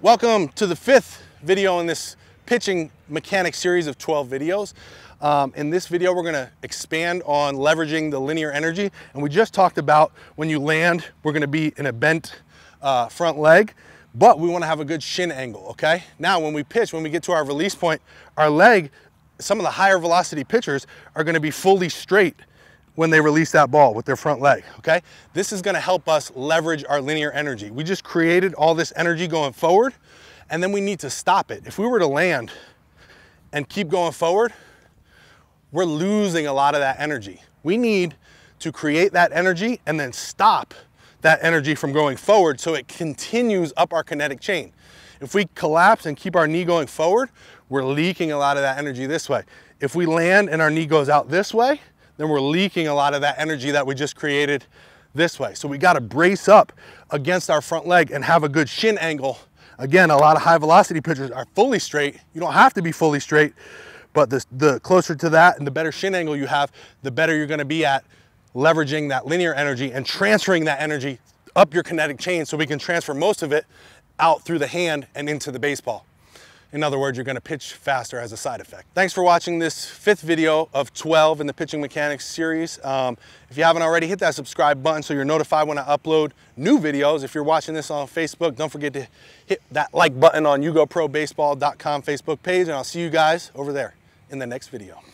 Welcome to the fifth video in this pitching mechanic series of 12 videos. Um, in this video, we're gonna expand on leveraging the linear energy. And we just talked about when you land, we're gonna be in a bent uh, front leg, but we wanna have a good shin angle, okay? Now, when we pitch, when we get to our release point, our leg, some of the higher velocity pitchers are gonna be fully straight when they release that ball with their front leg, okay? This is gonna help us leverage our linear energy. We just created all this energy going forward, and then we need to stop it. If we were to land and keep going forward, we're losing a lot of that energy. We need to create that energy and then stop that energy from going forward so it continues up our kinetic chain. If we collapse and keep our knee going forward, we're leaking a lot of that energy this way. If we land and our knee goes out this way, then we're leaking a lot of that energy that we just created this way. So we gotta brace up against our front leg and have a good shin angle. Again, a lot of high velocity pitchers are fully straight. You don't have to be fully straight, but the, the closer to that and the better shin angle you have, the better you're gonna be at leveraging that linear energy and transferring that energy up your kinetic chain so we can transfer most of it out through the hand and into the baseball. In other words, you're gonna pitch faster as a side effect. Thanks for watching this fifth video of 12 in the pitching mechanics series. Um, if you haven't already, hit that subscribe button so you're notified when I upload new videos. If you're watching this on Facebook, don't forget to hit that like button on YouGoProBaseball.com Facebook page, and I'll see you guys over there in the next video.